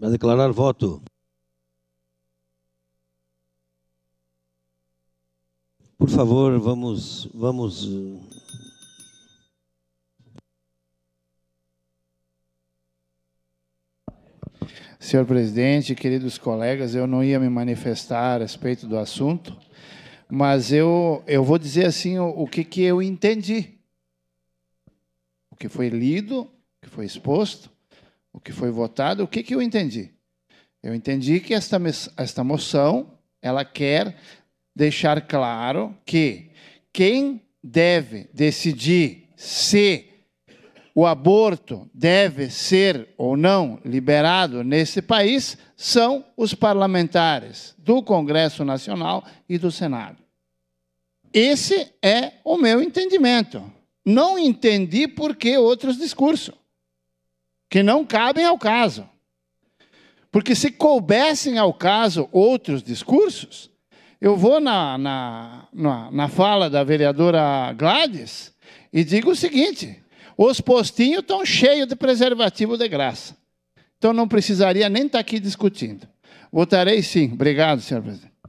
Vai declarar voto. Por favor, vamos, vamos. Eh, Senhor presidente, queridos colegas, eu não ia me manifestar a respeito do assunto, mas eu, eu vou dizer assim o, o que, que eu entendi. O que foi lido, o que foi exposto, o que foi votado, o que, que eu entendi? Eu entendi que esta, esta moção ela quer deixar claro que quem deve decidir se o aborto deve ser ou não liberado nesse país são os parlamentares do Congresso Nacional e do Senado. Esse é o meu entendimento. Não entendi por que outros discursos que não cabem ao caso. Porque se coubessem ao caso outros discursos, eu vou na, na, na, na fala da vereadora Gladys e digo o seguinte: os postinhos estão cheios de preservativo de graça. Então não precisaria nem estar tá aqui discutindo. Votarei sim. Obrigado, senhor presidente.